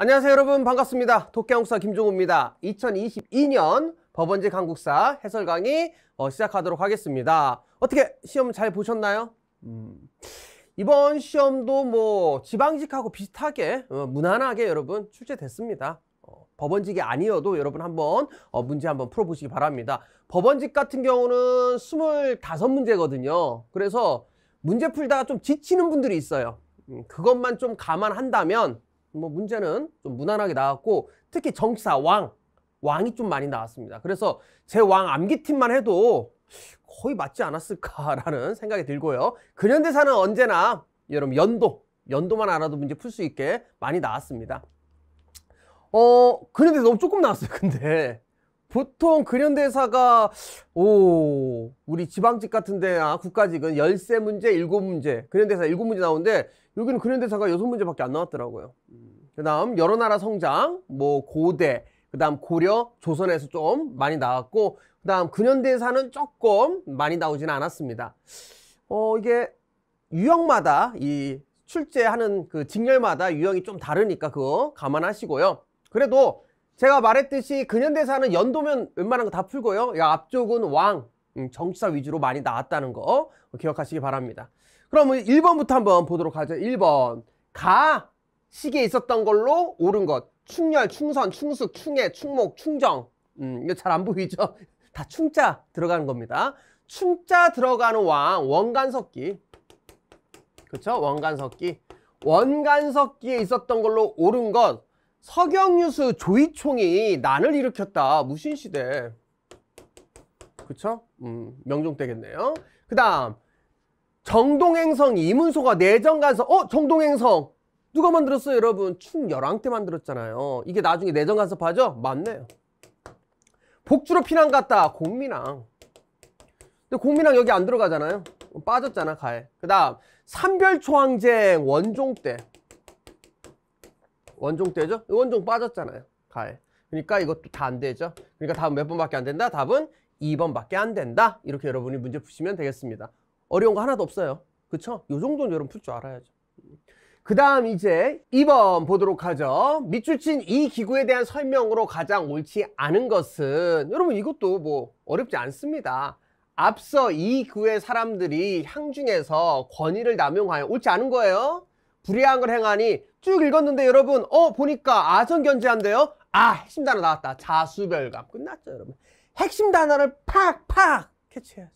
안녕하세요 여러분 반갑습니다 도깨한국사 김종우입니다 2022년 법원제 강국사 해설 강의 어, 시작하도록 하겠습니다 어떻게 시험 잘 보셨나요? 음, 이번 시험도 뭐 지방직하고 비슷하게 어, 무난하게 여러분 출제됐습니다 어, 법원직이 아니어도 여러분 한번 어, 문제 한번 풀어보시기 바랍니다 법원직 같은 경우는 25문제거든요 그래서 문제 풀다가 좀 지치는 분들이 있어요 음, 그것만 좀 감안한다면 뭐 문제는 좀 무난하게 나왔고 특히 정사 치왕 왕이 좀 많이 나왔습니다. 그래서 제 왕 암기팀만 해도 거의 맞지 않았을까라는 생각이 들고요. 근현대사는 언제나 여러분 연도 연도만 알아도 문제 풀 수 있게 많이 나왔습니다. 어 근현대사 너무 조금 나왔어요. 근데 보통 근현대사가 오 우리 지방직 같은데 아 국가직은 열세 문제 일곱 문제 근현대사 일곱 문제 나오는데 여기는 근현대사가 여섯 문제밖에 안 나왔더라고요 음. 그 다음 여러 나라 성장 뭐 고대 그 다음 고려 조선에서 좀 많이 나왔고 그 다음 근현대사는 조금 많이 나오지는 않았습니다 어 이게 유형마다 이 출제하는 그 직렬마다 유형이 좀 다르니까 그거 감안하시고요 그래도 제가 말했듯이 근현대사는 연도면 웬만한 거 다 풀고요. 야, 앞쪽은 왕, 음, 정치사 위주로 많이 나왔다는 거 기억하시기 바랍니다. 그럼 1번부터 한번 보도록 하죠. 1번. 가 시기에 있었던 걸로 옳은 것. 충렬, 충선, 충숙, 충해, 충목, 충정. 음, 이거 잘 안 보이죠? 다 충자 들어가는 겁니다. 충자 들어가는 왕, 원간석기. 그렇죠? 원간석기. 원간석기에 있었던 걸로 옳은 것. 석영유수 조이총이 난을 일으켰다 무신시대 그쵸? 음, 명종 때겠네요 그 다음 정동행성 이문소가 내정간서 어? 정동행성 누가 만들었어요 여러분? 충열왕 때 만들었잖아요 이게 나중에 내정간섭하죠? 맞네요 복주로 피난 갔다 공민왕 근데 공민왕 여기 안 들어가잖아요 빠졌잖아 가해 그 다음 삼별초왕쟁 원종 때 원종 되죠? 원종 빠졌잖아요. 가에. 그러니까 이것도 다 안 되죠. 그러니까 답은 몇 번밖에 안 된다? 답은 2번밖에 안 된다. 이렇게 여러분이 문제 푸시면 되겠습니다. 어려운 거 하나도 없어요. 그쵸? 이 정도는 여러분 풀 줄 알아야죠. 그 다음 이제 2번 보도록 하죠. 밑줄 친 이 기구에 대한 설명으로 가장 옳지 않은 것은 여러분 이것도 뭐 어렵지 않습니다. 앞서 이 구의 사람들이 향중에서 권위를 남용하여 옳지 않은 거예요. 불의한 걸 행하니 쭉 읽었는데 여러분 어 보니까 아성견제한대요아 핵심 단어 나왔다 자수별감 끝났죠 여러분 핵심 단어를 팍팍 캐치해야죠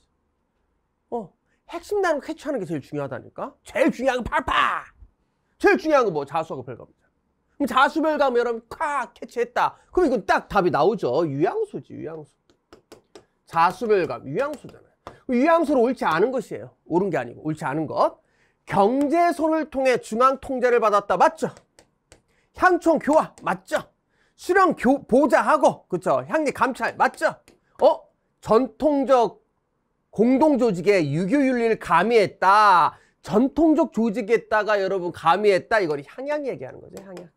어 핵심 단어 캐치하는 게 제일 중요하다니까 제일 중요한 건 팍팍 제일 중요한 건뭐 자수하고 별감이 그럼 자수별감 여러분 콱 캐치했다 그럼 이건 딱 답이 나오죠 유양수지 유양수 자수별감 유양수잖아요 유양수로 옳지 않은 것이에요 옳은 게 아니고 옳지 않은 것 경제소를 통해 중앙통제를 받았다. 맞죠? 향촌 교화 맞죠? 수령 교, 보좌하고 그쵸? 향리 감찰 맞죠? 어? 전통적 공동조직의 유교윤리를 가미했다. 전통적 조직에다가 여러분 가미했다. 이걸 향양 얘기하는 거죠. 향양.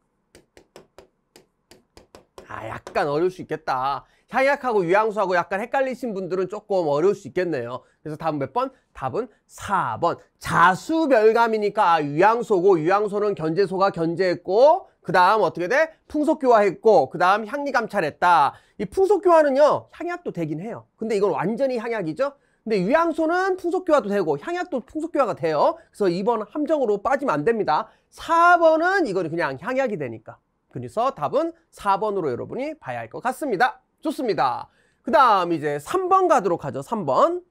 아 약간 어려울 수 있겠다. 한약하고 유향수하고 약간 헷갈리신 분들은 조금 어려울 수 있겠네요. 그래서 답은 몇 번? 답은 4번. 자수별감이니까 아, 유향소고 유향소는 견제소가 견제했고 그 다음 어떻게 돼? 풍속교화했고 그 다음 향리 감찰했다. 이 풍속교화는요 향약도 되긴 해요. 근데 이건 완전히 향약이죠. 근데 유향소는 풍속교화도 되고 향약도 풍속교화가 돼요. 그래서 2번 함정으로 빠지면 안 됩니다. 4번은 이거는 그냥 향약이 되니까. 그래서 답은 4번으로 여러분이 봐야 할 것 같습니다. 좋습니다. 그 다음 이제 3번 가도록 하죠. 3번.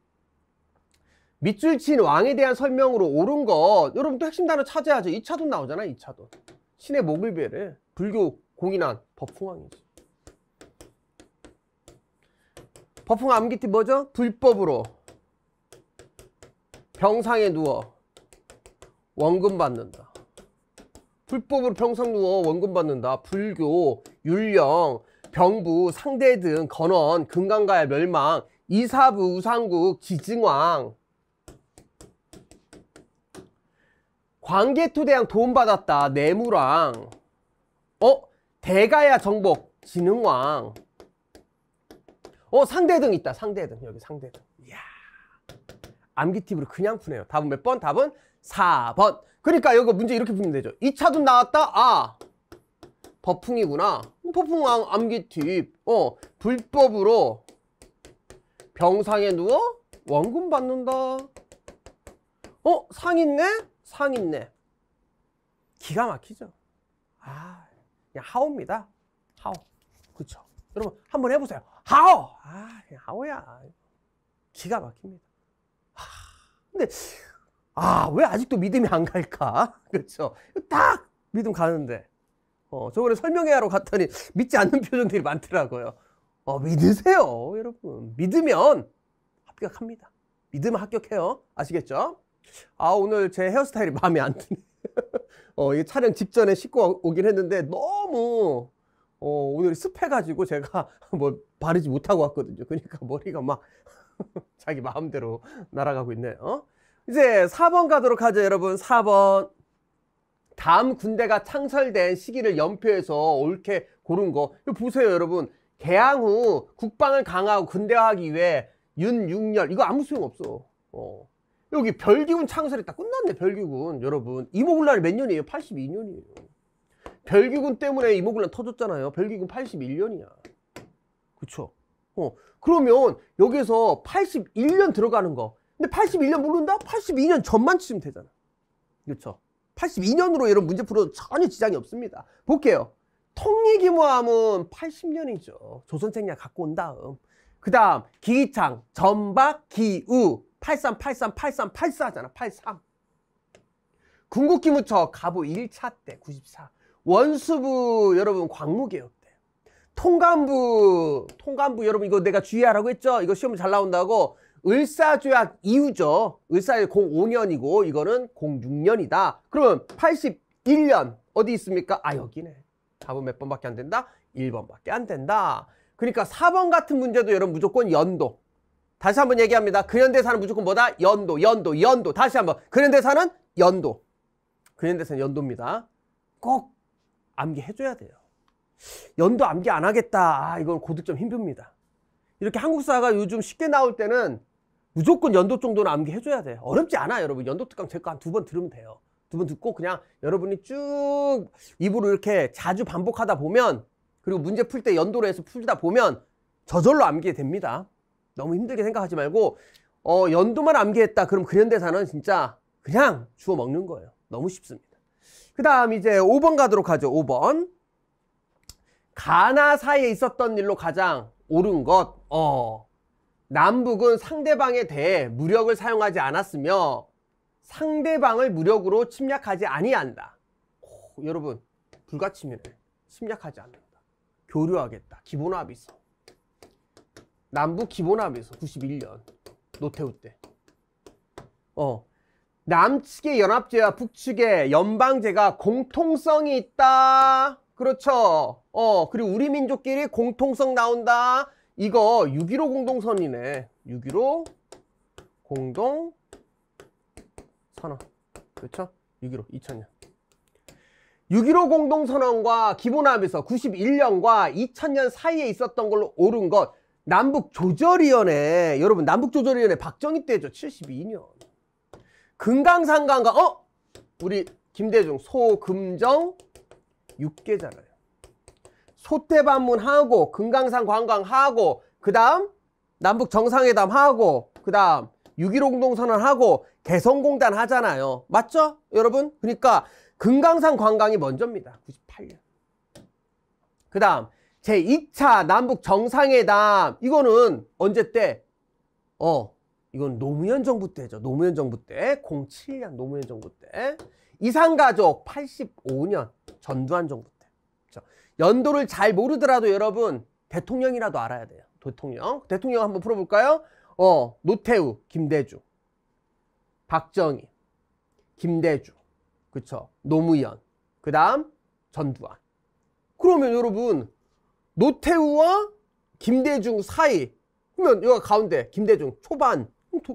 밑줄 친 왕에 대한 설명으로 옳은 것. 여러분 또 핵심 단어 찾아야죠. 2차도 나오잖아요. 2차도. 신의 목을 베를 불교 공인한 법흥왕이죠. 법흥 암기티 뭐죠? 불법으로 병상에 누워 원금 받는다. 불법으로 병상 누워 원금 받는다. 불교, 율령, 병부, 상대 등, 건원, 금강가야 멸망, 이사부, 우상국, 기증왕 광개토대왕 도움받았다, 내무랑 어? 대가야 정복, 진흥왕 어? 상대 등 있다, 상대 등 여기 상대 등 이야 암기팁으로 그냥 푸네요 답은 몇 번? 답은 4번 그러니까 여기 문제 이렇게 푸면 되죠 2차도 나왔다, 아 버풍이구나. 버풍 암, 암기 팁. 어, 불법으로 병상에 누워 원금 받는다. 어, 상 있네? 상 있네. 기가 막히죠. 아, 그냥 하옵니다. 하오. 그쵸. 여러분, 한번 해보세요. 하오! 아, 그냥 하오야. 기가 막힙니다. 하, 근데, 아, 왜 아직도 믿음이 안 갈까? 그쵸. 딱! 믿음 가는데. 어, 저번에 설명회하러 갔더니 믿지 않는 표정들이 많더라고요. 어, 믿으세요, 여러분. 믿으면 합격합니다. 믿으면 합격해요. 아시겠죠? 아, 오늘 제 헤어스타일이 마음에 안 드네. 어, 이 촬영 직전에 씻고 오긴 했는데 너무 어, 오늘 습해가지고 제가 뭐 바르지 못하고 왔거든요. 그러니까 머리가 막 자기 마음대로 날아가고 있네요. 이제 4번 가도록 하죠, 여러분. 4번. 다음 군대가 창설된 시기를 연표해서 옳게 고른 거. 이거 보세요, 여러분. 개항 후 국방을 강화하고 군대화하기 위해 윤육열 이거 아무 소용 없어. 어. 여기 별기군 창설이 딱 끝났네, 별기군. 여러분, 이모군란이 몇 년이에요? 82년이에요. 별기군 때문에 이모군란 터졌잖아요. 별기군 81년이야. 그쵸? 어. 그러면 여기서 81년 들어가는 거. 근데 81년 모른다? 82년 전만 치면 되잖아. 그쵸? 82년으로 이런 문제 풀어도 전혀 지장이 없습니다. 볼게요. 통일기무함은 80년이죠. 조선생략 갖고 온 다음. 그 다음 기창, 기 전박, 기우 83, 83, 83, 84잖아. 83. 궁극기무처가부 1차 때 94. 원수부 여러분 광무개혁 때. 통감부, 통감부 여러분 이거 내가 주의하라고 했죠? 이거 시험 잘 나온다고 을사조약 이후죠. 을사조 05년이고 이거는 06년이다. 그러면 81년 어디 있습니까? 아 여기네. 답은 몇 번밖에 안 된다? 1번밖에 안 된다. 그러니까 4번 같은 문제도 여러분 무조건 연도. 다시 한 번 얘기합니다. 근현대사는 무조건 뭐다? 연도, 연도, 연도. 다시 한번. 근현대사는 연도. 근현대사는 연도입니다. 꼭 암기해줘야 돼요. 연도 암기 안 하겠다. 아, 이건 고득점 힘듭니다. 이렇게 한국사가 요즘 쉽게 나올 때는 무조건 연도 정도는 암기 해줘야 돼. 어렵지 않아, 여러분. 연도 특강 제거 한 두 번 들으면 돼요. 두 번 듣고 그냥 여러분이 쭉 입으로 이렇게 자주 반복하다 보면 그리고 문제 풀 때 연도로 해서 풀다 보면 저절로 암기 됩니다. 너무 힘들게 생각하지 말고 어, 연도만 암기했다. 그럼 근현대사는 진짜 그냥 주워 먹는 거예요. 너무 쉽습니다. 그 다음 이제 5번 가도록 하죠. 5번. 가나 사이에 있었던 일로 가장 옳은 것. 어. 남북은 상대방에 대해 무력을 사용하지 않았으며 상대방을 무력으로 침략하지 아니한다. 오, 여러분 불가침이네. 침략하지 않는다. 교류하겠다. 기본합의 있어. 남북 기본합의 있어. 91년 노태우 때. 어. 남측의 연합제와 북측의 연방제가 공통성이 있다. 그렇죠. 어, 그리고 우리 민족끼리 공통성 나온다. 이거 6.15 공동선이네 6.15 공동 선언 그렇죠? 6.15 2000년 6.15 공동선언과 기본합의서 91년과 2000년 사이에 있었던 걸로 옳은 것 남북조절위원회 여러분 남북조절위원회 박정희 때죠 72년 금강산강과 어? 우리 김대중 소금정 육개잖아요 소대 방문하고 금강산 관광하고 그 다음 남북 정상회담 하고 그 다음 6.15 공동선언하고 개성공단 하잖아요. 맞죠? 여러분? 그러니까 금강산 관광이 먼저입니다. 98년. 그 다음 제2차 남북 정상회담 이거는 언제 때? 어 이건 노무현 정부 때죠. 노무현 정부 때 07년 노무현 정부 때 이상가족 85년 전두환 정부 연도를 잘 모르더라도 여러분 대통령이라도 알아야 돼요. 대통령. 대통령 한번 풀어볼까요? 어, 노태우, 김대중, 박정희, 김대중, 그쵸? 노무현, 그 다음 전두환. 그러면 여러분 노태우와 김대중 사이 그러면 여기 가운데 김대중 초반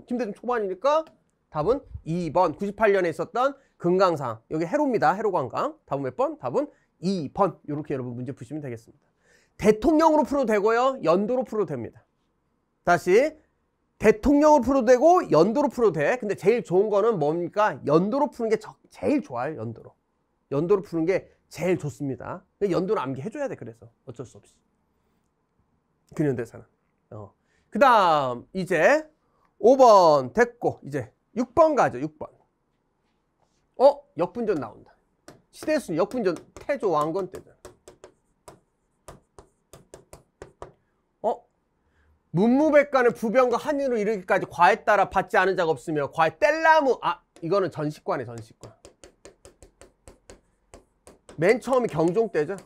김대중 초반이니까 답은 2번 98년에 있었던 금강산 여기 해로입니다 해로 관광 답은 몇 번? 답은 2번 이렇게 여러분 문제 푸시면 되겠습니다. 대통령으로 풀어도 되고요. 연도로 풀어도 됩니다. 다시 대통령으로 풀어도 되고 연도로 풀어도 돼. 근데 제일 좋은 거는 뭡니까? 연도로 푸는 게 저, 제일 좋아요. 연도로. 연도로 푸는 게 제일 좋습니다. 연도를 암기해줘야 돼. 그래서 어쩔 수 없이. 근현대사는. 어. 그 다음 이제 5번 됐고 이제 6번 가죠. 6번. 어? 역분전 나온다. 시대순 역분전 태조 왕건 때잖아. 어? 문무백관을 부병과 한인으로 이르기까지 과에 따라 받지 않은 자가 없으며 과에 뗄나무 아 이거는 전식관이 전식관. 맨 처음이 경종 때죠.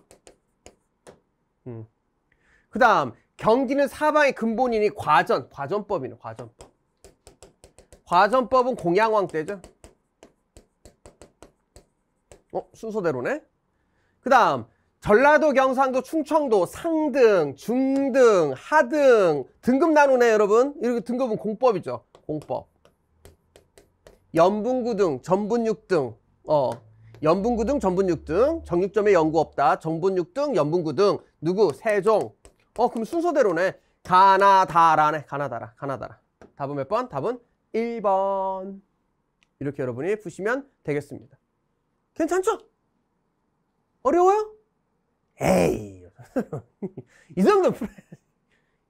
음. 그 다음 경기는 사방의 근본이니 과전 과전법이네 과전법. 과전법은 공양왕 때죠. 어, 순서대로네. 그 다음, 전라도, 경상도, 충청도, 상등, 중등, 하등, 등급 나누네, 여러분. 이렇게 등급은 공법이죠. 공법. 연분구등, 전분육등, 어, 연분구등, 전분육등, 정육점에 연구 없다, 전분육등 연분구등, 누구, 세종. 어, 그럼 순서대로네. 가나다라네, 가나다라, 가나다라. 답은 몇 번? 답은 1번. 이렇게 여러분이 푸시면 되겠습니다. 괜찮죠? 어려워요? 에이. 이 정도는 풀어야죠.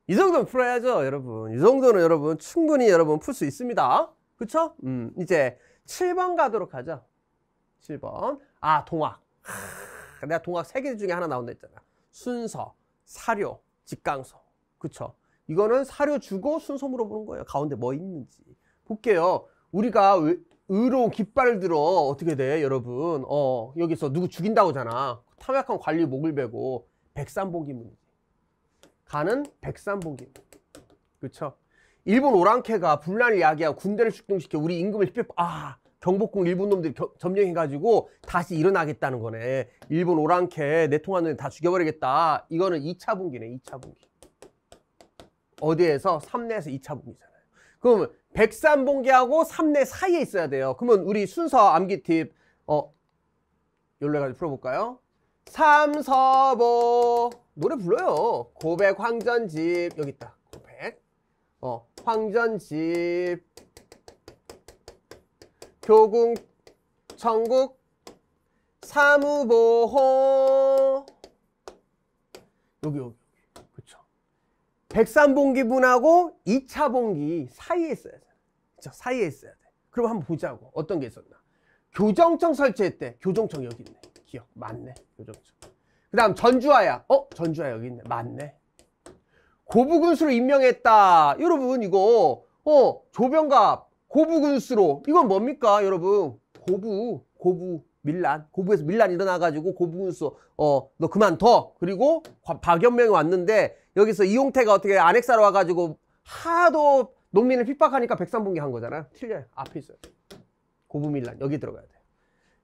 이정도 풀어야죠, 여러분. 이 정도는 여러분 충분히 여러분 풀 수 있습니다. 그쵸? 음, 이제 7번 가도록 하죠. 7번. 아, 동학. 하, 내가 동학 3개 중에 하나 나온다 했잖아. 순서, 사료, 직강소. 그쵸? 이거는 사료 주고 순서 물어보는 거예요. 가운데 뭐 있는지. 볼게요. 우리가 의로 깃발을 들어 어떻게 돼 여러분 어 여기서 누구 죽인다고잖아 탐약한 관리 목을 베고 백산복이 문제 가는 백산복이 그쵸 일본 오랑캐가 분란을 야기하고 군대를 출동시켜 우리 임금을 아 경복궁 일본 놈들이 겨, 점령해가지고 다시 일어나겠다는 거네 일본 오랑캐 내통하는 다 죽여버리겠다 이거는 2차 분기네 2차 분기 어디에서 3내에서 2차 분기잖아 그럼 103봉기하고 3내 사이에 있어야 돼요. 그러면 우리 순서 암기 팁 어, 열로 해가지고 풀어볼까요? 삼서보 노래 불러요. 고백 황전집 여기 있다. 고백 어 황전집 교궁 천국 사무보호 여기 여기 103봉기분하고 2차 봉기 사이에 있어야 돼. 그쵸? 사이에 있어야 돼. 그럼 한번 보자고. 어떤 게 있었나. 교정청 설치했대. 교정청 여기 있네. 기억. 맞네. 교정청. 그 다음 전주아야. 어? 전주아 여기 있네. 맞네. 고부군수로 임명했다. 여러분 이거 어 조병갑 고부군수로 이건 뭡니까 여러분 고부 고부 밀란 고부에서 밀란 일어나가지고 고부군수 어너 그만둬 그리고 박연명이 왔는데 여기서 이용태가 어떻게 안핵사로 와가지고 하도 농민을 핍박하니까 백산봉기한거잖아 틀려요. 앞에 있어요. 고부밀란 여기 들어가야 돼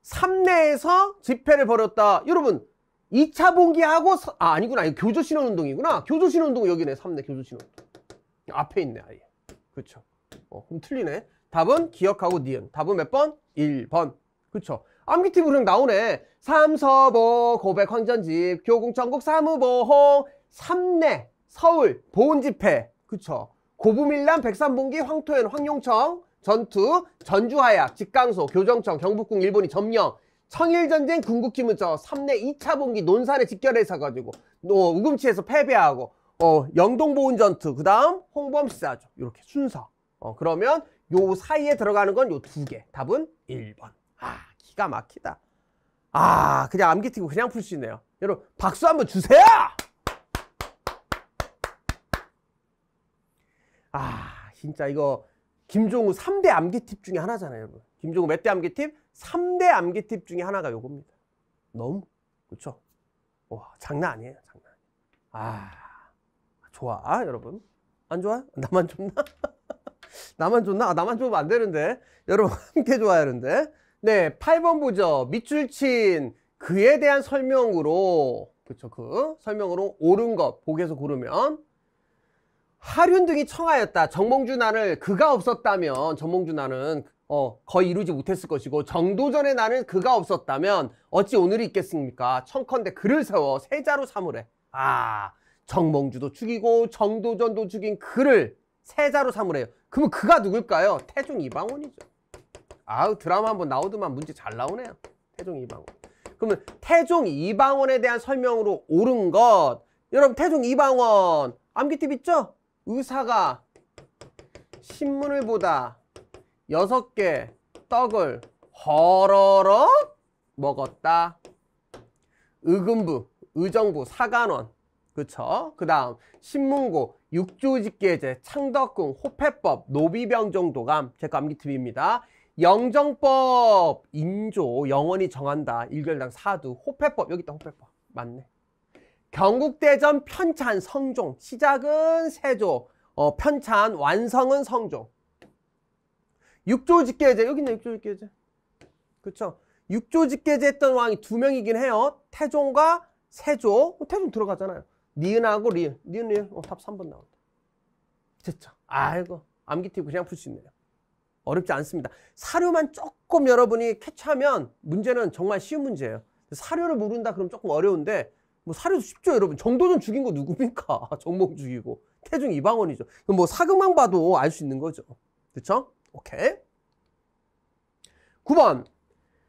삼내에서 집회를 벌였다. 여러분 2차 봉기하고 아 아니구나. 이거 교조 신원 운동이구나. 교조 신원 운동 여기네. 삼내 교조 신원. 앞에 있네, 아예. 그쵸 어, 그럼 틀리네. 답은 기억하고 니은. 답은 몇 번? 1번. 그쵸 암기티브 그냥 나오네. 삼서보, 고백, 황전집, 교공천국, 사무보홍, 삼내, 서울, 보훈집회, 그쵸? 고부밀란, 백산봉기, 황토현, 황룡청, 전투, 전주하야, 직강소, 교정청, 경북궁, 일본이 점령, 청일전쟁, 군국기문저, 삼내 2차 봉기, 논산에 직결해서 가지고, 어, 우금치에서 패배하고, 어, 영동보훈전투, 그 다음 홍범시사죠. 이렇게 순서. 어, 그러면 요 사이에 들어가는 건 요 두 개. 답은 1번. 아, 기가 막히다. 아, 그냥 암기 튀고 그냥 풀 수 있네요. 여러분, 박수 한번 주세요! 아 진짜 이거 김종우 3대 암기팁 중에 하나잖아요 여러분 김종우 몇 대 암기팁? 3대 암기팁 중에 하나가 요겁니다 너무 그렇죠? 와 장난 아니에요 장난 아 좋아 아, 여러분 안 좋아? 나만 좋나? 나만 좋나? 아, 나만 좋으면 안 되는데 여러분 함께 좋아야 하는데 네 8번 부죠 밑줄 친 그에 대한 설명으로 그렇죠그 설명으로 옳은 것 보기에서 고르면 하륜 등이 청하였다. 정몽주난을 그가 없었다면 정몽주난은 어, 거의 이루지 못했을 것이고 정도전의 난은 그가 없었다면 어찌 오늘이 있겠습니까? 청컨대 그를 세워 세자로 삼으래. 아 정몽주도 죽이고 정도전도 죽인 그를 세자로 삼으래요. 그러면 그가 누굴까요? 태종 이방원이죠. 아우 드라마 한번 나오더만 문제 잘 나오네요. 태종 이방원. 그러면 태종 이방원에 대한 설명으로 옳은 것 여러분 태종 이방원 암기팁 있죠? 의사가 신문을 보다 여섯 개 떡을 허러럭 먹었다. 의금부, 의정부, 사관원. 그쵸? 그 다음 신문고, 육조직계제, 창덕궁, 호패법, 노비병정도감, 제 감기TV입니다. 영정법, 인조, 영원히 정한다. 일결당 사두, 호패법, 여기 있다 호패법. 맞네. 경국대전 편찬 성종 시작은 세조 어, 편찬 완성은 성종 육조 직계제 여기 있네 육조 직계제 그렇죠 육조 직계제했던 왕이 두 명이긴 해요 태종과 세조 어, 태종 들어가잖아요 니은하고 리은 니은 리은 어, 답 3번 나온다 됐죠 아이고 암기 팁 그냥 풀 수 있네요 어렵지 않습니다 사료만 조금 여러분이 캐치하면 문제는 정말 쉬운 문제예요 사료를 모른다 그럼 조금 어려운데 뭐 사려도 쉽죠, 여러분. 정도전 죽인 거 누굽니까? 정몽 죽이고. 태중 이방원이죠. 그럼 뭐 사극만 봐도 알 수 있는 거죠. 그쵸? 오케이. 9번.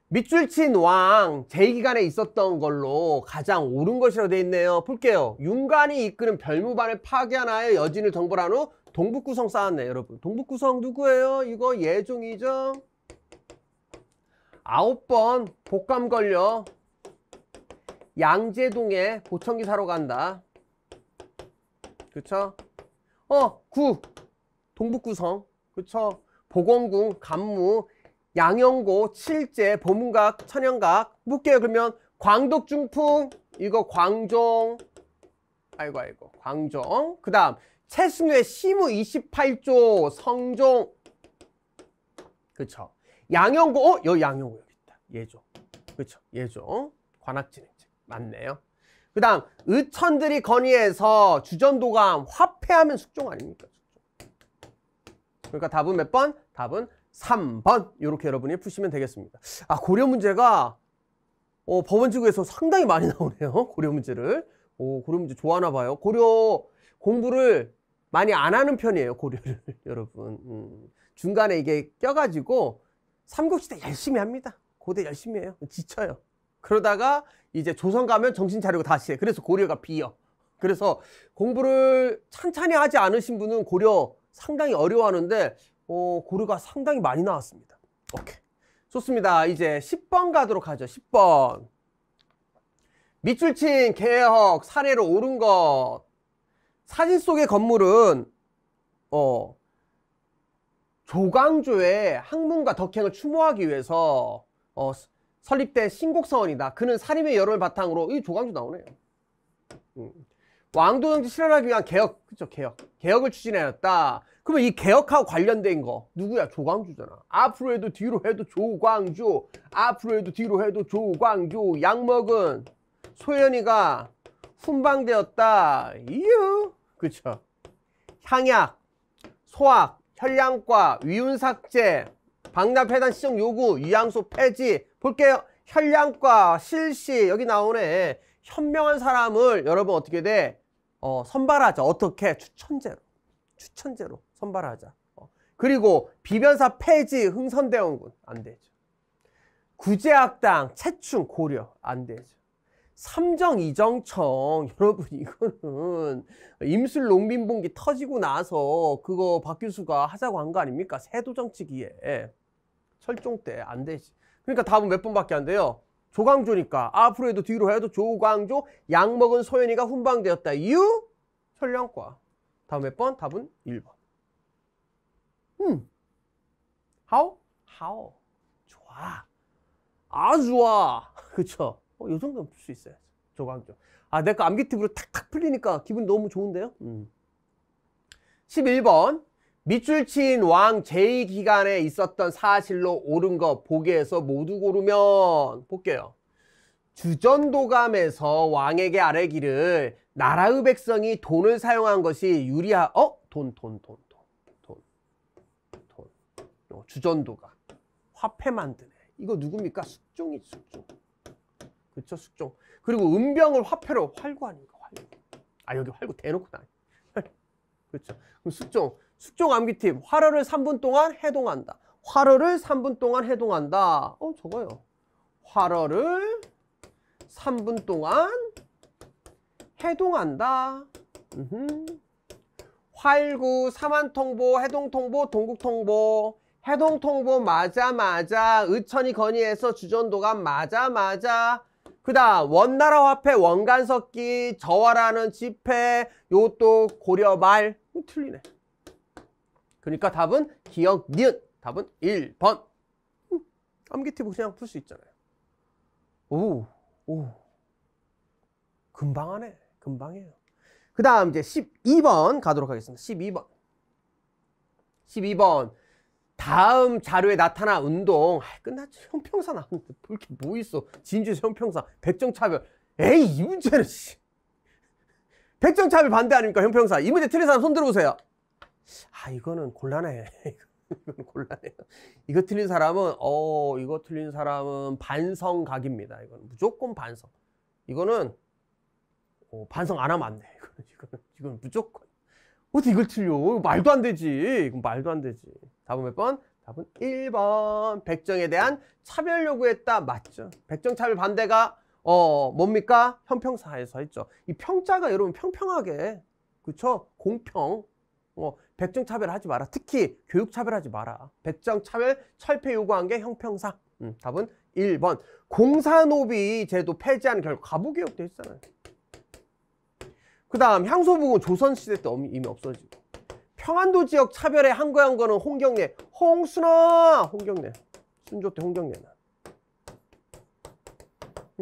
밑줄 친 왕, 제2기간에 있었던 걸로 가장 옳은 것이라고 되어 있네요. 볼게요. 윤관이 이끄는 별무반을 파괴하여 여진을 정벌한 후 동북구성 쌓았네, 여러분. 동북구성 누구예요? 이거 예종이죠? 아홉 번 복감 걸려 양재동에 보청기 사러 간다. 그쵸? 어, 구. 동북구성. 그쵸? 보건궁, 간무, 양영고, 칠제, 보문각, 천연각. 묶게요 그러면 광덕중풍. 이거 광종. 아이고, 아이고. 광종. 그 다음, 채승류의 시무 28조, 성종. 그쵸? 양영고, 어? 여 양영고 여기 있다. 예조. 그쵸? 예조. 관악진 맞네요. 그 다음 의천들이 건의해서 주전도감 화폐하면 숙종 아닙니까? 그러니까 답은 몇 번? 답은 3번 이렇게 여러분이 푸시면 되겠습니다. 아 고려 문제가 어, 법원지구에서 상당히 많이 나오네요. 고려 문제를. 오, 고려 문제 좋아하나 봐요. 고려 공부를 많이 안 하는 편이에요. 고려를 여러분. 음. 중간에 이게 껴가지고 삼국시대 열심히 합니다. 고대 열심히 해요. 지쳐요. 그러다가 이제 조선 가면 정신 차리고 다시 해. 그래서 고려가 비어. 그래서 공부를 찬찬히 하지 않으신 분은 고려 상당히 어려워하는데 어, 고려가 상당히 많이 나왔습니다. 오케이. 좋습니다. 이제 10번 가도록 하죠. 10번. 밑줄 친 개혁 사례로 옳은 것. 사진 속의 건물은 어, 조광조의 학문과 덕행을 추모하기 위해서 어, 설립된 신곡서원이다 그는 사림의 여론을 바탕으로 이조광주 나오네요. 음. 왕도정치 실현하기 위한 개혁, 그죠 개혁, 개혁을 추진하였다. 그러면 이 개혁하고 관련된 거 누구야? 조광주잖아. 앞으로 해도 뒤로 해도 조광주, 앞으로 해도 뒤로 해도 조광주. 약 먹은 소연이가 훈방되었다. 이유, 그쵸? 향약, 소학, 혈량과, 위운삭제, 박람회단 시정 요구, 유양소 폐지, 볼게요. 혈량과 실시 여기 나오네. 현명한 사람을 여러분 어떻게 돼? 어, 선발하자. 어떻게? 추천제로. 추천제로 선발하자. 어. 그리고 비변사 폐지 흥선대원군 안 되죠. 구제학당 채충 고려 안 되죠. 삼정 이정청 여러분 이거는 임술 농민봉기 터지고 나서 그거 박 교수가 하자고 한 거 아닙니까? 세도정치기에 철종 때 안 되지. 그러니까 답은 몇 번밖에 안 돼요. 조광조니까 앞으로 해도 뒤로 해도 조광조 약 먹은 소연이가 훈방되었다. 이유천령과 다음 몇 번? 답은 1번. 음. How? How. 좋아. 아주 좋아. 그쵸? 어, 요 정도는 풀수 있어요. 조광조. 아, 내가 암기팁으로 탁탁 풀리니까 기분 너무 좋은데요? 음. 11번. 밑줄 친왕 제2기간에 있었던 사실로 옳은 거 보기에서 모두 고르면 볼게요. 주전도감에서 왕에게 아래기를 나라의 백성이 돈을 사용한 것이 유리하... 어? 돈, 돈, 돈, 돈, 돈, 돈. 어, 주전도감. 화폐 만드네. 이거 누굽니까? 숙종이 숙종. 그쵸, 숙종. 그리고 은병을 화폐로 활구 아닌가, 활구. 아, 여기 활구 대놓고 나. 그렇 그럼 숙종. 숙종 암기팁 화로를 3분 동안 해동한다. 화로를 3분 동안 해동한다. 어 저거요. 화로를 3분 동안 해동한다. 으흠. 활구, 사만통보, 해동통보, 동국통보 해동통보 맞아맞아 의천이 건의해서 주전도감 맞아맞아 그 다음 원나라 화폐 원간섞기 저화라는 지폐 요또 고려말 어, 틀리네 그러니까 답은 기억 니은 답은 1번 암기티브 음, 그냥 풀 수 있잖아요 오, 오 금방 하네 금방 해요 그 다음 이제 12번 가도록 하겠습니다 12번 12번 다음 자료에 나타나 운동 아, 끝났지 형평사 나왔는데 볼 게 뭐 있어 진주 형평사 백정차별 에이 이 문제는 백정차별 반대 아닙니까 형평사 이 문제 틀린 사람 손 들어보세요 아 이거는 곤란해. 이건 곤란해요. 이거 틀린 사람은 어 이거 틀린 사람은 반성각입니다. 이건 무조건 반성. 이거는 어, 반성 안 하면 안 돼. 이거는 이거는 이건 무조건. 어떻게 이걸 틀려? 말도 안 되지. 이건 말도 안 되지. 답은 몇 번? 답은 1번. 백정에 대한 차별 요구했다. 맞죠. 백정 차별 반대가 어 뭡니까? 형평사에서 했죠. 이 평자가 여러분 평평하게 그쵸? 공평. 어, 백정 차별하지 마라. 특히 교육 차별하지 마라. 백정 차별 철폐 요구한 게형평사 음, 답은 1번. 공산노비 제도 폐지하는 결과 가부개혁도 했잖아요. 그 다음 향소부은 조선시대 때 이미 없어지고 평안도 지역 차별에 항거한 거는 홍경래. 홍순아! 홍경래. 순조 때 홍경래는.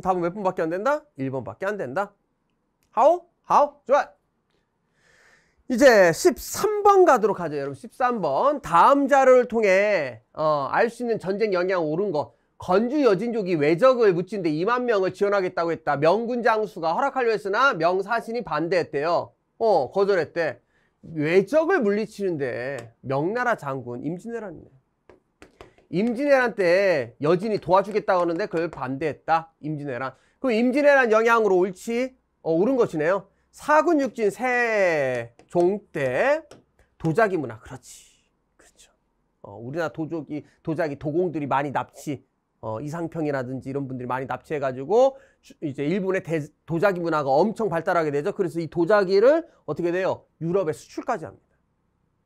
답은 몇 번밖에 안 된다? 1번밖에 안 된다. 하오? 하오? 좋아! 이제 13번 가도록 하죠 여러분 13번 다음 자료를 통해 어, 알 수 있는 전쟁 영향 오른 것 건주 여진족이 왜적을 묻힌데 2만 명을 지원하겠다고 했다 명군 장수가 허락하려 했으나 명사신이 반대했대요 어 거절했대 왜적을 물리치는데 명나라 장군 임진왜란이네 임진왜란 때 여진이 도와주겠다고 하는데 그걸 반대했다 임진왜란 그럼 임진왜란 영향으로 옳지 어, 옳은 것이네요 사군육진 세 종대 도자기 문화 그렇지 그렇죠 어, 우리나라 도적이 도자기 도공들이 많이 납치 어, 이상평이라든지 이런 분들이 많이 납치해가지고 이제 일본의 대, 도자기 문화가 엄청 발달하게 되죠 그래서 이 도자기를 어떻게 돼요 유럽에 수출까지 합니다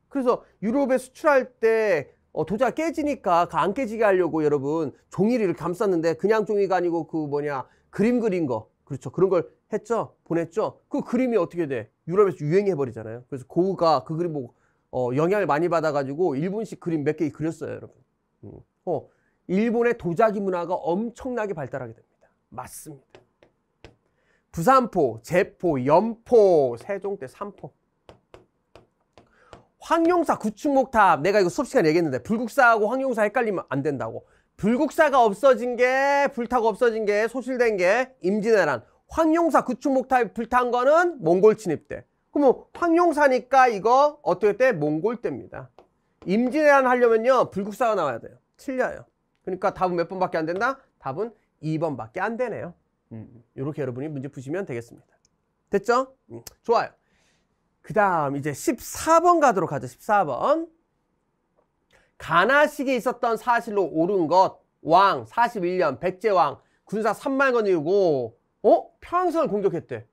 그래서 유럽에 수출할 때 어, 도자 깨지니까 그 안 깨지게 하려고 여러분 종이를 감쌌는데 그냥 종이가 아니고 그 뭐냐 그림 그린 거 그렇죠 그런 걸 했죠? 보냈죠? 그 그림이 어떻게 돼? 유럽에서 유행해버리잖아요. 그래서 고우가 그 그림 보고 어, 영향을 많이 받아가지고 일본식 그림 몇 개 그렸어요, 여러분. 음. 어, 일본의 도자기 문화가 엄청나게 발달하게 됩니다. 맞습니다. 부산포, 제포, 연포, 세종대 삼포. 황룡사 구축목탑 내가 이거 수업시간 얘기했는데 불국사하고 황룡사 헷갈리면 안 된다고 불국사가 없어진 게 불타고 없어진 게 소실된 게 임진왜란 황룡사 구축목 탑이 불탄 거는 몽골 침입 때. 그러면 황룡사니까 이거 어떨 때 몽골 때입니다. 임진왜란 하려면요 불국사가 나와야 돼요. 틀려요. 그러니까 답은 몇 번밖에 안 된다? 답은 2번밖에 안 되네요. 음, 이렇게 여러분이 문제 푸시면 되겠습니다. 됐죠? 음, 좋아요. 그 다음 이제 14번 가도록 하죠. 14번. 가나식이 있었던 사실로 옳은 것. 왕 41년 백제왕 군사 3만 건 이루고 어? 평양성을 공격했대.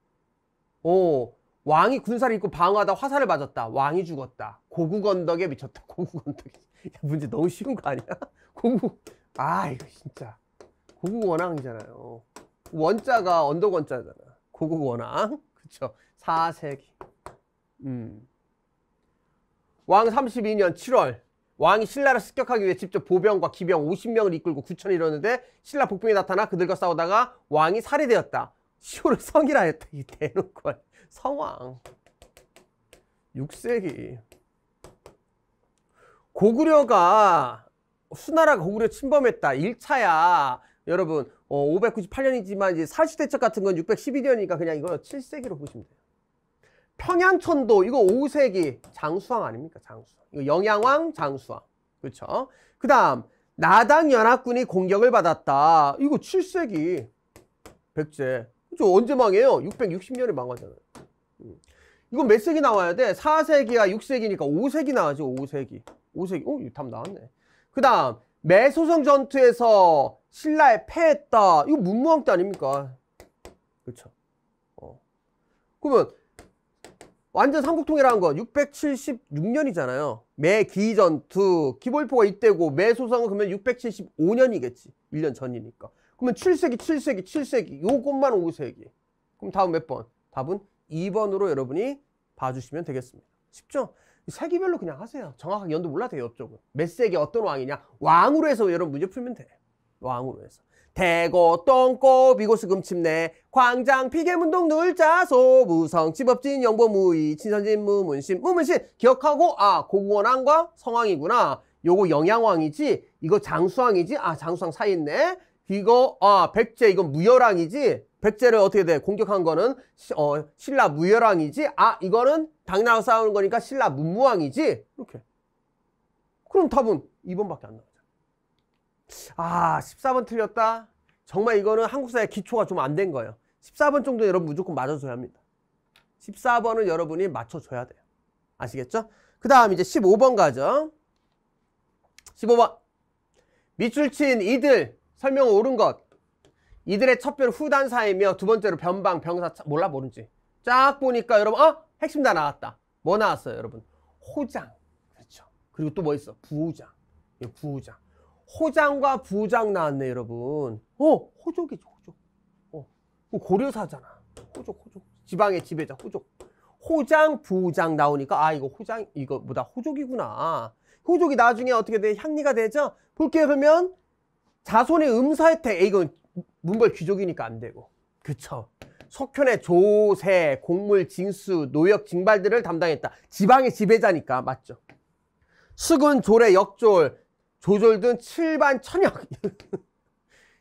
어, 왕이 군사를 입고 방어하다 화살을 맞았다. 왕이 죽었다. 고국 언덕에 미쳤다. 고국 언덕에. 야, 문제 너무 쉬운 거 아니야? 고국. 아, 이거 진짜. 고국 원앙이잖아요. 원자가 언덕 원자잖아. 고국 원앙. 그쵸. 4세기. 음. 왕 32년 7월 왕이 신라를 습격하기 위해 직접 보병과 기병 50명을 이끌고 구천을 이뤘는데 신라 복병이 나타나 그들과 싸우다가 왕이 살해되었다. 시호를 성이라 했다. 이 대놓고 성왕. 6세기. 고구려가 수나라가 고구려 침범했다. 1차야. 여러분 어, 598년이지만 이제 사시대첩 같은 건 612년이니까 그냥 이거 7세기로 보시면 돼요. 평양천도 이거 5세기 장수왕 아닙니까? 장수왕. 이거 영양왕 장수왕. 그렇죠? 그 다음 나당 연합군이 공격을 받았다. 이거 7세기 백제. 그죠? 언제 망해요? 660년에 망하잖아요. 음. 이건 몇 세기 나와야 돼? 4세기와 6세기니까 5세기 나와죠. 5세기. 5세기. 어? 답 나왔네. 그 다음 매소성 전투에서 신라에 패했다. 이거 문무왕 때 아닙니까? 그렇죠. 어. 그러면 완전 삼국통일한 건 676년이잖아요. 매 기전투, 기볼포가 이때고 매 소상은 그러면 675년이겠지. 1년 전이니까. 그러면 7세기, 7세기, 7세기 요것만 5세기. 그럼 다음 몇 번? 답은 2번으로 여러분이 봐주시면 되겠습니다. 쉽죠? 세기별로 그냥 하세요. 정확하게 연도 몰라도 돼요, 이쪽은. 몇 세기 어떤 왕이냐? 왕으로 해서 여러분 문제 풀면 돼. 왕으로 해서. 대고 똥꼬 비고수 금침내 광장 피계문동 눌자소 무성 집업진 영보 무의 친선진 무문신 무문신 기억하고 아 고궁원왕과 성왕이구나 요거 영양왕이지 이거 장수왕이지 아 장수왕 사이 있네 이거 아 백제 이건 무열왕이지 백제를 어떻게 돼 공격한 거는 어, 신라 무열왕이지 아 이거는 당나라 싸우는 거니까 신라 문무왕이지 이렇게 그럼 답은 2번밖에 안 나와 아 14번 틀렸다 정말 이거는 한국사의 기초가 좀 안 된 거예요 14번 정도 여러분 무조건 맞아줘야 합니다 1 4번은 여러분이 맞춰줘야 돼요 아시겠죠? 그 다음 이제 15번 가죠 15번 밑줄 친 이들 설명 옳은 것 이들의 첫별 후단사이며 두 번째로 변방 병사 차, 몰라 모른지 쫙 보니까 여러분 어? 핵심 다 나왔다 뭐 나왔어요 여러분 호장 그렇죠 그리고 또 뭐 있어 부호장 부호장 호장과 부장 나왔네 여러분 어 호족이죠 호족 어 고려사잖아 호족 호족 지방의 지배자 호족 호장 부장 나오니까 아 이거 호장 이거 뭐다 호족이구나 호족이 나중에 어떻게 돼 향리가 되죠 볼게요 그러면 자손의 음사혜택 이건 문벌 귀족이니까 안 되고 그쵸 속현의 조세 공물 징수 노역 징발들을 담당했다 지방의 지배자니까 맞죠 수군 조례 역졸 조절든 7반 천역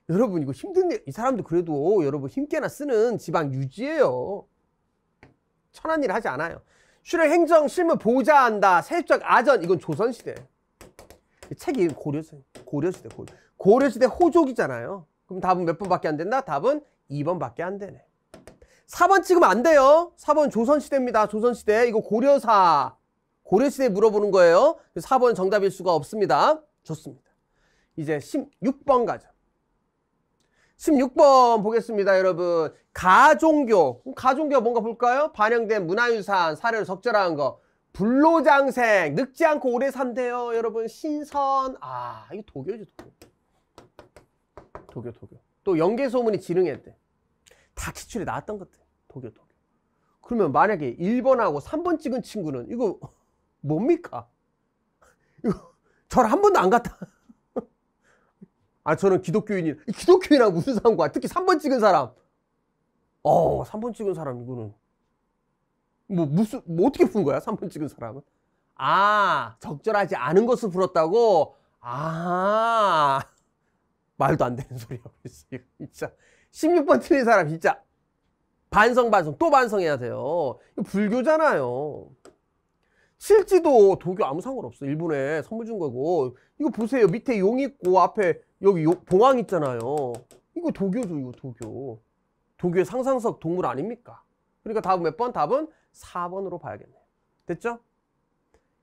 여러분 이거 힘든 일, 이 사람도 그래도 여러분 힘께나 쓰는 지방 유지예요 천한 일 하지 않아요 슈렉 행정 실무 보좌한다 세적 아전 이건 조선시대 책이 고려시대 고려시대 고려. 고려시대 호족이잖아요 그럼 답은 몇 번밖에 안 된다? 답은 2번밖에 안 되네 4번 찍으면 안 돼요 4번 조선시대입니다 조선시대 이거 고려사 고려시대 물어보는 거예요 4번 정답일 수가 없습니다 좋습니다. 이제 16번 가죠. 16번 보겠습니다, 여러분. 가종교. 가종교 뭔가 볼까요? 반영된 문화유산, 사례를 적절한 거. 불로장생. 늙지 않고 오래 산대요, 여러분. 신선. 아, 이거 도교죠, 도교. 도교, 도교. 또 연개소문이 지능했대. 다 기출에 나왔던 것들. 도교, 도교. 그러면 만약에 1번하고 3번 찍은 친구는 이거 뭡니까? 저를 한 번도 안 갔다. 아, 저는 기독교인이, 기독교인이랑 무슨 상관? 특히 3번 찍은 사람. 어, 3번 찍은 사람, 이거는. 뭐, 무슨, 뭐 어떻게 푼 거야? 3번 찍은 사람은? 아, 적절하지 않은 것을 풀었다고? 아, 말도 안 되는 소리 하고 있어요. 진짜. 16번 틀린 사람, 진짜. 반성, 반성. 또 반성해야 돼요. 이거 불교잖아요. 실지도 도교 아무 상관없어. 일본에 선물 준 거고. 이거 보세요. 밑에 용 있고 앞에 여기 용, 봉황 있잖아요. 이거 도교죠. 이거 도교. 도교의 상상석 동물 아닙니까? 그러니까 답은 몇 번? 답은 4번으로 봐야겠네요. 됐죠?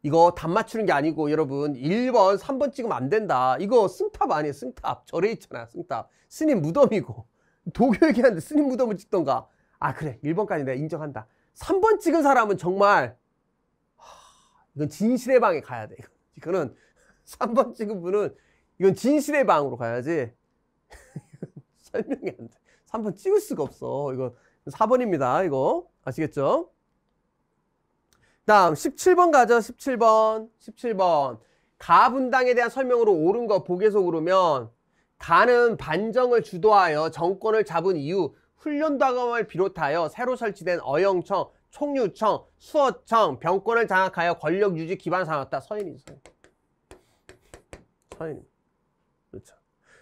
이거 답 맞추는 게 아니고 여러분 1번, 3번 찍으면 안 된다. 이거 승탑 아니에요. 승탑. 절에 있잖아. 요 승탑. 스님 무덤이고. 도교 얘기하는데 스님 무덤을 찍던가. 아 그래 1번까지 내가 인정한다. 3번 찍은 사람은 정말 이건 진실의 방에 가야 돼. 이거는 3번 찍은 분은 이건 진실의 방으로 가야지. 설명이 안 돼. 3번 찍을 수가 없어. 이거 4번입니다. 이거 아시겠죠? 다음 17번 가죠. 17번. 17번. 가 분당에 대한 설명으로 옳은 거 보게소 그러면 가는 반정을 주도하여 정권을 잡은 이후 훈련당함을 비롯하여 새로 설치된 어영청 총유청 수어청, 병권을 장악하여 권력 유지 기반 삼았다. 서인이죠. 서인. 서인. 그렇죠.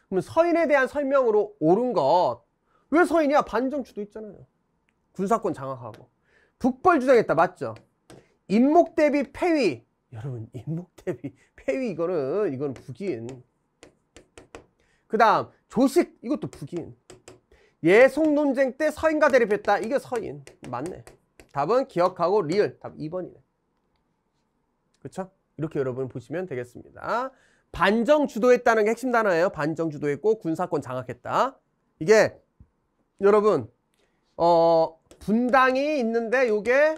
그럼 서인에 대한 설명으로 옳은 것. 왜 서인이야? 반정추도 있잖아요. 군사권 장악하고. 북벌 주장했다. 맞죠? 임목 대비 폐위. 여러분 임목 대비 폐위 이거는 이건 북인. 그 다음 조식 이것도 북인. 예속 논쟁 때 서인과 대립했다. 이게 서인. 맞네. 답은 기억하고 리을. 답 2번이네. 그렇죠? 이렇게 여러분 보시면 되겠습니다. 반정 주도했다는 게 핵심 단어예요. 반정 주도했고 군사권 장악했다. 이게 여러분 어 분당이 있는데 이게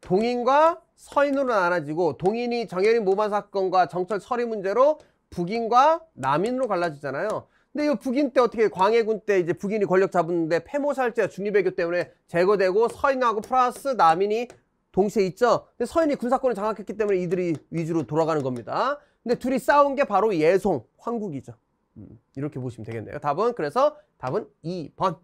동인과 서인으로 나눠지고 동인이 정혜린 모반 사건과 정철 서리 문제로 북인과 남인으로 갈라지잖아요. 근데 이 북인 때 어떻게 광해군 때 이제 북인이 권력 잡았는데 폐모살제 중립외교 때문에 제거되고 서인하고 플러스 남인이 동시에 있죠. 근데 서인이 군사권을 장악했기 때문에 이들이 위주로 돌아가는 겁니다. 근데 둘이 싸운 게 바로 예송 황국이죠. 음, 이렇게 보시면 되겠네요. 답은 그래서 답은 2번.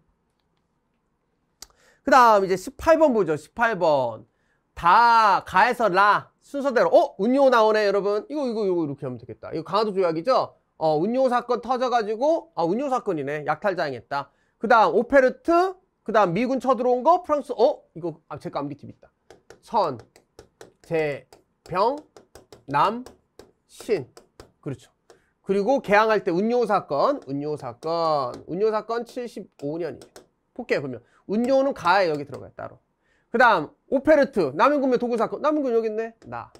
그 다음 이제 18번 보죠. 18번. 다 가에서 라 순서대로 어? 운요 나오네 여러분. 이거 이거 이거 이렇게 하면 되겠다. 이거 강화도 조약이죠. 어, 운요 사건 터져가지고 아운요 사건이네 약탈당했다. 그다음 오페르트, 그다음 미군 쳐들어온 거 프랑스 어 이거 아, 제거 암기팁 있다. 선, 제, 병, 남, 신 그렇죠. 그리고 개항할 때운요 사건, 운요 사건, 운요 사건 75년이에요. 볼게요 그러면 운요는 가에 여기 들어가요 따로. 그다음 오페르트 남인군의 도구 사건 남인군 여기 있네 나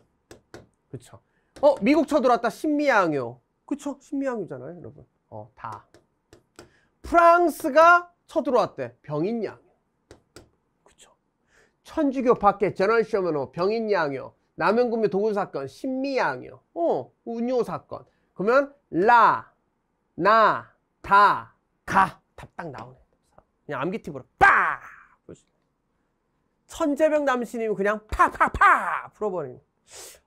그렇죠. 어 미국 쳐들어왔다 신미양요 그쵸? 신미양이잖아요, 여러분. 어, 다. 프랑스가 쳐들어왔대. 병인양. 그쵸? 천주교 밖에 제널시험은 병인양이요. 남영금의 도굴 사건, 신미양이요. 어, 운요 사건. 그러면 라, 나, 다, 가. 답 딱 나오네. 그냥 암기팁으로 빡! 천재병 남신이면 그냥 팍팍팍 풀어버리는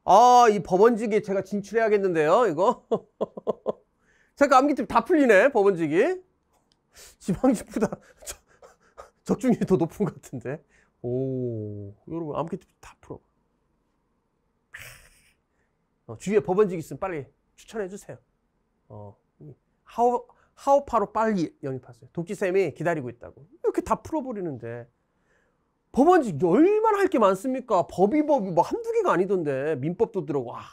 아, 이 법원직에 제가 진출해야겠는데요, 이거. 잠깐 암기집 다 풀리네, 법원직이. 지방직보다 적중률이 더 높은 것 같은데. 오, 여러분, 암기집 다 풀어. 어, 주위에 법원직 있으면 빨리 추천해 주세요. 어, 하오, 하오파로 빨리 영입하세요. 도끼쌤이 기다리고 있다고. 이렇게 다 풀어버리는데. 법원지 얼마나 할 게 많습니까? 법이 법이 뭐, 뭐 한두 개가 아니던데 민법도 들어 와. 아,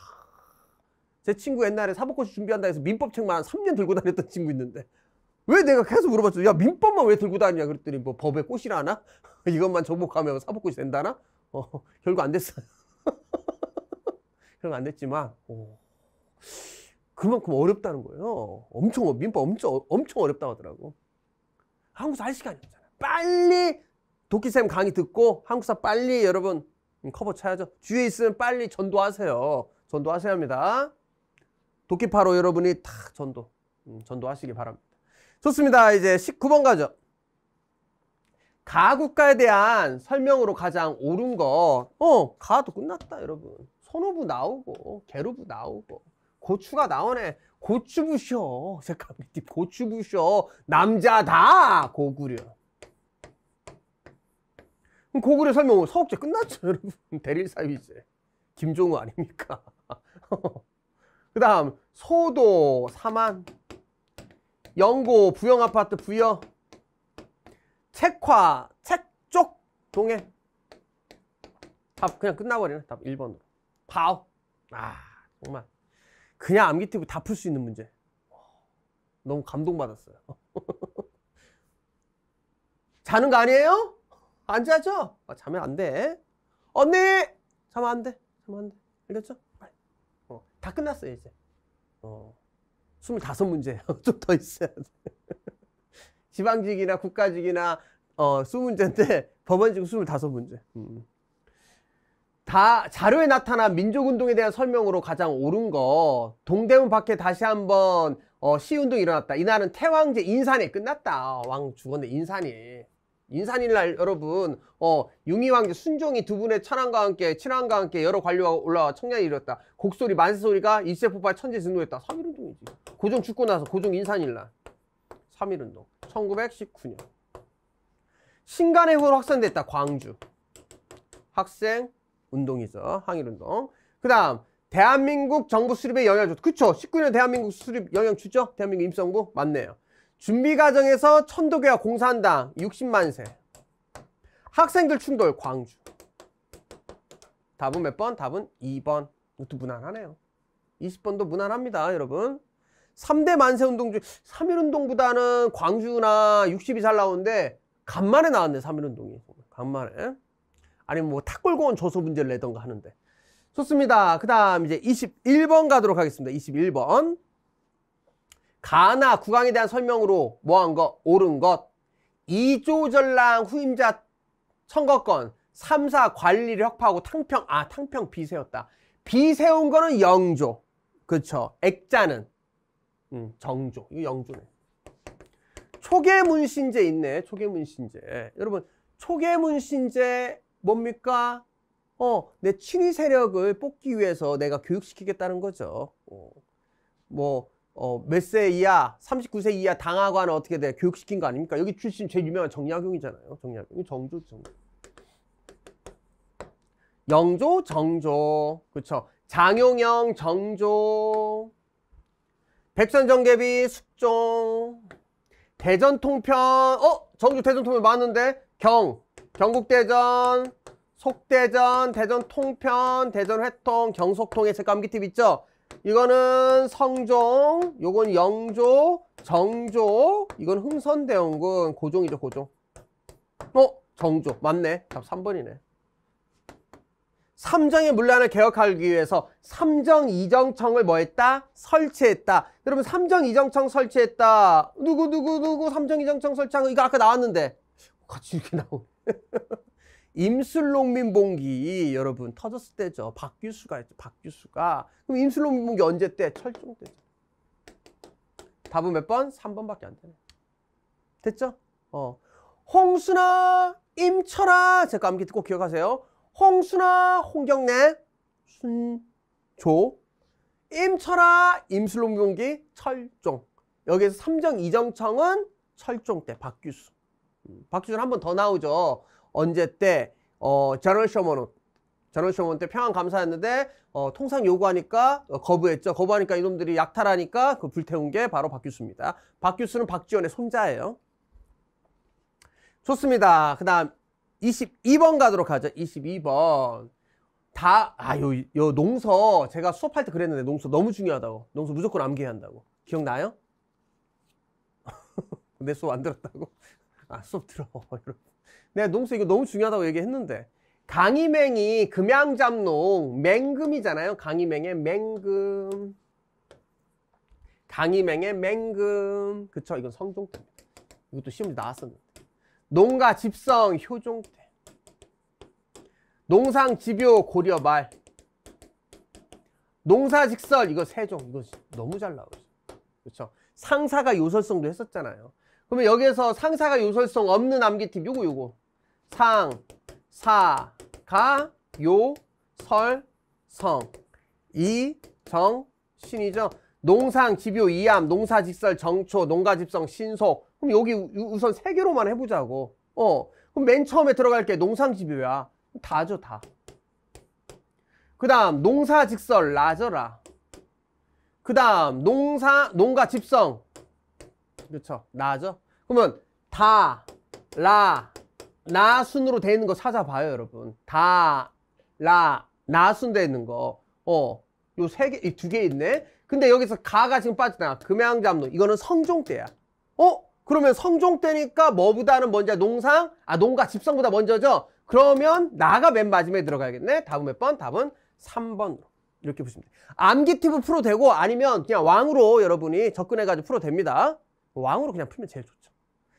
제 친구 옛날에 사법고시 준비한다 해서 민법책만 3년 들고 다녔던 친구 있는데 왜 내가 계속 물어봤죠. 야 민법만 왜 들고 다니냐 그랬더니 뭐 법에 꽃이라나? 하 이것만 정복하면 사법고시 된다나? 어, 결국 안 됐어요. 결국 안 됐지만 오. 그만큼 어렵다는 거예요. 엄청 민법 엄청 엄청 어렵다고 하더라고. 한국에서 할 시간이 없잖아요. 빨리 도끼쌤 강의 듣고 한국사 빨리 여러분 음, 커버 차야죠. 주위에 있으면 빨리 전도하세요. 전도하셔야 합니다. 도끼파로 여러분이 다 전도, 음, 전도하시기 바랍니다. 좋습니다. 이제 19번 가죠. 가국가에 대한 설명으로 가장 옳은 거, 어, 가도 끝났다, 여러분. 선호부 나오고, 개로부 나오고, 고추가 나오네. 고추부셔. 잠깐, 고추부셔. 남자다. 고구려. 고구려 설명은 서욱제 끝났죠 여러분 대릴 사유제 김종우 아닙니까 그 다음 소도 4만 영고 부영아파트 부여 책화 책쪽 동해 답 그냥 끝나버리네 답 1번으로 파오 아 정말 그냥 암기 티브다 풀 수 있는 문제 너무 감동받았어요 자는 거 아니에요? 앉아죠 아, 자면 안 돼. 언니! 자면 안 돼. 자면 안 돼. 알겠죠? 빨리. 어, 다 끝났어요, 이제. 어, 25문제예요. 좀 더 있어야 돼. 지방직이나 국가직이나 어, 수문제인데 법원직 25문제. 음. 다 자료에 나타난 민족운동에 대한 설명으로 가장 옳은 거 동대문 밖에 다시 한번 어, 시운동 이 일어났다. 이날은 태왕제 인산이 끝났다. 왕 죽었네 인산이. 인산일날 여러분 어 융이왕 순종이 두 분의 천왕과 함께 칠왕과 함께 여러 관료가 올라와 청량이 이뤘다 곡소리 만세소리가 일세폭발 천재진노했다3일운동이지 고종 죽고 나서 고종 인산일날 3일운동 1919년 신간의 후로 확산됐다 광주 학생 운동이죠 항일운동 그 다음 대한민국 정부 수립에 영향을 줬다 그쵸 19년 대한민국 수립 영향 주죠 대한민국 임성부 맞네요 준비 과정에서 천도교와 공산당 60만세 학생들 충돌 광주 답은 몇 번? 답은 2번 이것도 무난하네요 20번도 무난합니다 여러분 3대 만세 운동 중 3.1운동보다는 광주나 60이 잘 나오는데 간만에 나왔네 3.1운동이 간만에 아니면 뭐 탁골공원 조소 문제를 내던가 하는데 좋습니다 그 다음 이제 21번 가도록 하겠습니다 21번 가나 국왕에 대한 설명으로 뭐한 거? 옳은 것. 이조전랑 후임자 선거권 3사 관리를 확파하고 탕평 아 탕평 비세웠다. 비세운 거는 영조. 그렇죠. 액자는 음, 정조. 이 영조네. 초계문신제 있네. 초계문신제. 여러분 초계문신제 뭡니까? 어, 내 친위 세력을 뽑기 위해서 내가 교육시키겠다는 거죠. 어. 뭐 어, 몇 세 이하, 39세 이하 당하관 어떻게 돼? 교육시킨 거 아닙니까? 여기 출신 제일 유명한 정약용이잖아요. 정약용이 정조, 정조. 영조, 정조. 그쵸 장용영, 정조. 백선정개비, 숙종. 대전통편. 어? 정조 대전통편 맞는데? 경. 경국대전, 속대전, 대전통편, 대전회통, 경속통에 제감기팁 있죠? 이거는 성종, 요건 영조, 정조, 이건 흥선대원군, 고종이죠, 고종. 어? 정조. 맞네. 답 3번이네. 삼정의 문란을 개혁하기 위해서 삼정 이정청을 뭐 했다? 설치했다. 여러분 삼정 이정청 설치했다. 누구 누구 누구 삼정 이정청 설치한 거 이거 아까 나왔는데 같이 이렇게 나오네. 임술농민봉기 여러분 터졌을 때죠. 박규수가 있죠. 박규수가. 그럼 임술농민봉기 언제 때? 철종 때죠. 답은 몇 번? 3번밖에 안 되네. 됐죠? 어. 홍순아, 임철아. 제가 암기 듣고 기억하세요. 홍순아, 홍경래, 순조. 임철아, 임술농민봉기, 철종. 여기에서 3정 이정청은 철종 때 박규수. 음, 박규수는 한 번 더 나오죠. 언제 때 어, 저널 쇼먼 저널 쇼먼 때평안감사했는데 어, 통상 요구하니까 어, 거부했죠. 거부하니까 이놈들이 약탈하니까 그 불태운 게 바로 박규수입니다. 박규수는 박지원의 손자예요. 좋습니다. 그 다음 22번 가도록 하죠. 22번. 다, 아, 요, 요 농서 제가 수업할 때 그랬는데 농서 너무 중요하다고. 농서 무조건 암기해야 한다고. 기억나요? 내 수업 안 들었다고? 아, 수업 들어. 여러분. 내가 농수 이거 너무 중요하다고 얘기했는데 강이맹이 금양잡농 맹금이잖아요. 강이맹의 맹금. 강이맹의 맹금. 그쵸? 이건 성종태. 이것도 시험 에 나왔었는데. 농가 집성 효종태. 농상 집요 고려말. 농사 직설 이거 세종 이거 너무 잘 나오죠. 그쵸 상사가 요설성도 했었잖아요. 그러면 여기에서 상사가 요설성 없는 암기팁 요거 요거 상, 사, 가, 요, 설, 성. 이, 정, 신이죠. 농상, 집요, 이암, 농사, 직설, 정초, 농가, 집성, 신속. 그럼 여기 우선 세 개로만 해보자고. 어. 그럼 맨 처음에 들어갈 게 농상, 집요야. 다죠, 다. 그 다음, 농사, 직설, 라저라. 그 다음, 농사, 농가, 집성. 그렇죠. 나죠. 그러면 다, 라, 나 순으로 돼 있는 거 찾아봐요 여러분 다, 라, 나순 돼 있는 거 어, 요 세 개, 이 두 개 있네 근데 여기서 가가 지금 빠지나 금양잠노 이거는 성종 때야 어? 그러면 성종 때니까 뭐보다는 먼저 농상? 아 농가 집성보다 먼저죠? 그러면 나가 맨 마지막에 들어가야겠네 답은 몇 번? 답은 3번으로 이렇게 보시면 돼요 암기티브 풀어 되고 아니면 그냥 왕으로 여러분이 접근해가지고 풀어 됩니다 왕으로 그냥 풀면 제일 좋죠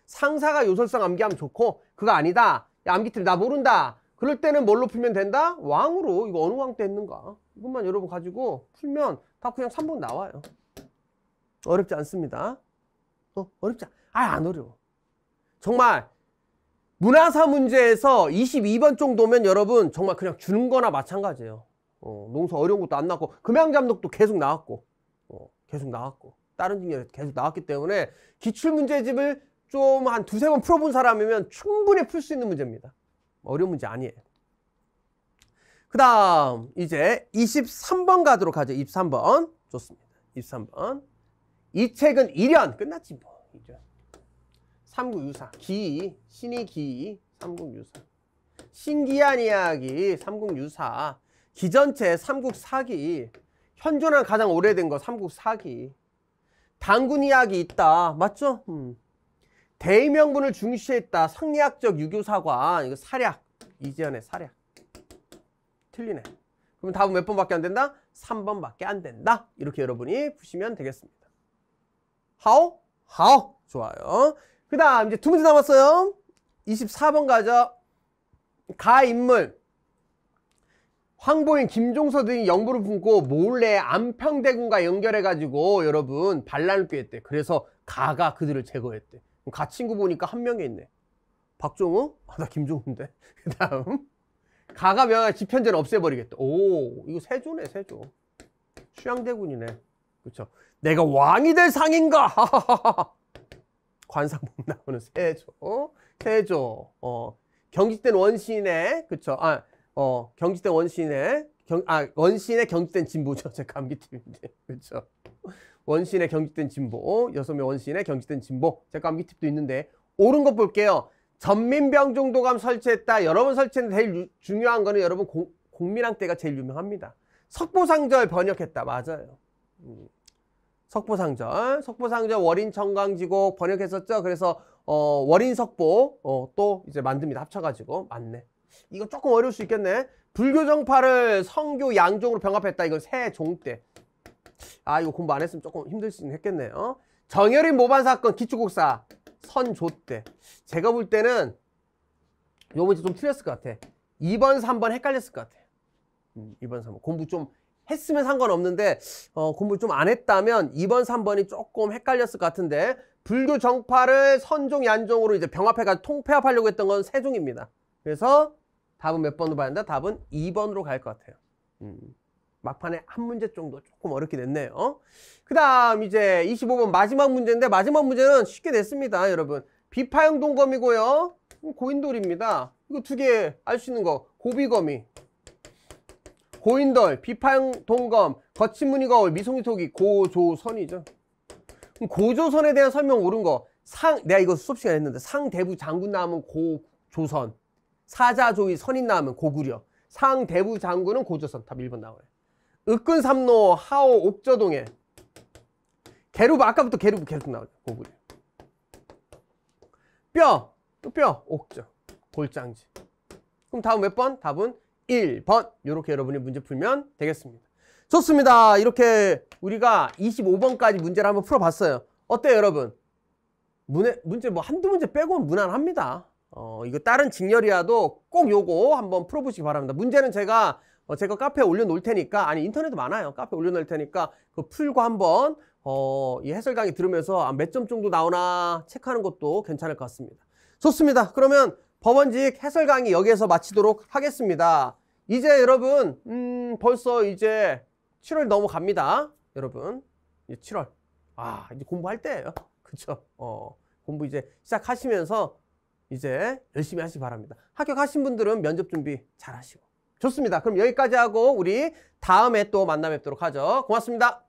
상사가 요설상 암기하면 좋고 그거 아니다. 암기 틀나 모른다. 그럴 때는 뭘로 풀면 된다? 왕으로 이거 어느 왕 때 했는가? 이것만 여러분 가지고 풀면 다 그냥 3번 나와요. 어렵지 않습니다. 어, 어렵지 않... 아, 안 어려워. 정말 문화사 문제에서 22번 정도면 여러분 정말 그냥 주는 거나 마찬가지예요. 어, 농사 어려운 것도 안 나왔고 금양잠독도 계속 나왔고 어, 계속 나왔고 다른 중에 계속 나왔기 때문에 기출문제집을 좀한 두세 번 풀어본 사람이면 충분히 풀 수 있는 문제입니다. 어려운 문제 아니에요. 그 다음 이제 23번 가도록 하죠. 23번 좋습니다. 23번 이 책은 1년 끝났지 뭐. 1년. 삼국유사 기 신이 기 삼국유사 신기한 이야기 삼국유사 기전체 삼국사기 현존한 가장 오래된 거 삼국사기 단군 이야기 있다 맞죠? 음. 대의명분을 중시했다. 상리학적 유교사관. 이거 사략. 이지연의 사략. 틀리네. 그럼 답은 몇 번밖에 안 된다? 3번밖에 안 된다. 이렇게 여러분이 푸시면 되겠습니다. 하오? 하오. 좋아요. 그 다음 이제 두 문제 남았어요. 24번 가죠. 가 인물. 황보인, 김종서 등이 영부를 품고 몰래 안평대군과 연결해가지고 여러분 반란을 꾀했대. 그래서 가가 그들을 제거했대. 가친구 보니까 한 명이 있네. 박종우? 아, 나 김종우인데. 그 다음. 가가 명하 집현제를 없애버리겠다. 오, 이거 세조네, 세조. 휴양대군이네. 그쵸. 내가 왕이 될 상인가? 관상복 나오는 세조. 세조. 어, 경직된 원시인의, 그쵸. 아, 어, 경직된 원시인의, 경, 아, 원시인의 경직된 진보죠. 제 감기팀인데. 그쵸. 원시인의 경직된 진보, 어? 여섯 명 원시인의 경직된 진보. 잠깐 밑팁도 있는데 옳은 것 볼게요. 전민병종도감 설치했다. 여러분 설치는 제일 유, 중요한 거는 여러분 공, 공민왕 때가 제일 유명합니다. 석보상절 번역했다. 맞아요. 음. 석보상절, 석보상절 월인청강지곡 번역했었죠. 그래서 어, 월인석보 어, 또 이제 만듭니다. 합쳐가지고 맞네. 이거 조금 어려울 수 있겠네. 불교정파를 성교 양종으로 병합했다. 이건 세종 때. 아 이거 공부 안 했으면 조금 힘들 수는 했겠네요 어? 정열인 모반 사건 기초국사 선조때 제가 볼 때는 요 문제 좀 틀렸을 것 같아 2번 3번 헷갈렸을 것 같아 음, 2번 3번 공부 좀 했으면 상관없는데 어, 공부 좀 안 했다면 2번 3번이 조금 헷갈렸을 것 같은데 불교 정파를 선종 얀종으로 이제 병합해가지고 통폐합하려고 했던 건 세종입니다 그래서 답은 몇 번으로 봤는데 답은 2번으로 갈 것 같아요 음. 막판에 한 문제 정도 조금 어렵게 냈네요. 그 다음 이제 25번 마지막 문제인데 마지막 문제는 쉽게 됐습니다 여러분 비파형 동검이고요. 고인돌입니다. 이거 두 개 알 수 있는 거고비검이 고인돌 비파형 동검 거친 무늬 거울 미송이토기 고조선이죠. 그럼 고조선에 대한 설명 옳은 거 상, 내가 이거 수업 시간에 했는데 상대부 장군 나오면 고조선 사자조이 선인 나오면 고구려 상대부 장군은 고조선 답 1번 나와요. 으끈 삼로 하오 옥저동에 개루브 아까부터 개루브 계속 나와요 고구려 뼈또뼈 옥저 골장지 그럼 다음 몇 번? 답은 1번 이렇게 여러분이 문제 풀면 되겠습니다 좋습니다 이렇게 우리가 25번까지 문제를 한번 풀어봤어요 어때요 여러분? 문에, 문제 뭐 한두 문제 빼고는 무난합니다 어, 이거 다른 직렬이라도 꼭 요거 한번 풀어보시기 바랍니다 문제는 제가 어, 제가 카페에 올려놓을 테니까 아니 인터넷도 많아요. 카페에 올려놓을 테니까 그 풀고 한번 어, 이 해설 강의 들으면서 아, 몇 점 정도 나오나 체크하는 것도 괜찮을 것 같습니다. 좋습니다. 그러면 법원직 해설 강의 여기에서 마치도록 하겠습니다. 이제 여러분 음, 벌써 이제 7월 넘어갑니다. 여러분 이제 7월 아 이제 공부할 때예요. 그쵸? 어, 공부 이제 시작하시면서 이제 열심히 하시기 바랍니다. 합격하신 분들은 면접 준비 잘 하시고 좋습니다. 그럼 여기까지 하고 우리 다음에 또 만나 뵙도록 하죠. 고맙습니다.